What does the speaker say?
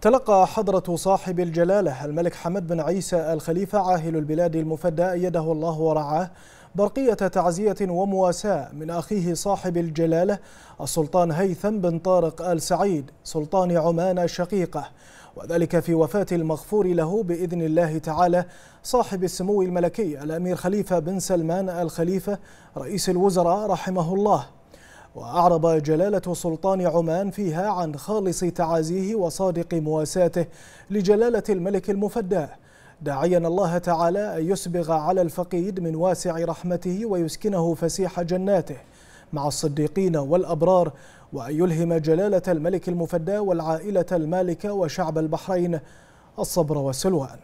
تلقى حضرة صاحب الجلالة الملك حمد بن عيسى الخليفة عاهل البلاد المفدى أيده الله ورعاه برقية تعزية ومواساة من أخيه صاحب الجلالة السلطان هيثم بن طارق آل سعيد سلطان عمان الشقيقة وذلك في وفاة المغفور له بإذن الله تعالى صاحب السمو الملكي الأمير خليفة بن سلمان الخليفة رئيس الوزراء رحمه الله وأعرب جلالة سلطان عمان فيها عن خالص تعازيه وصادق مواساته لجلالة الملك المفدى داعيا الله تعالى أن يسبغ على الفقيد من واسع رحمته ويسكنه فسيح جناته مع الصديقين والأبرار وأن يلهم جلالة الملك المفدى والعائلة المالكة وشعب البحرين الصبر والسلوان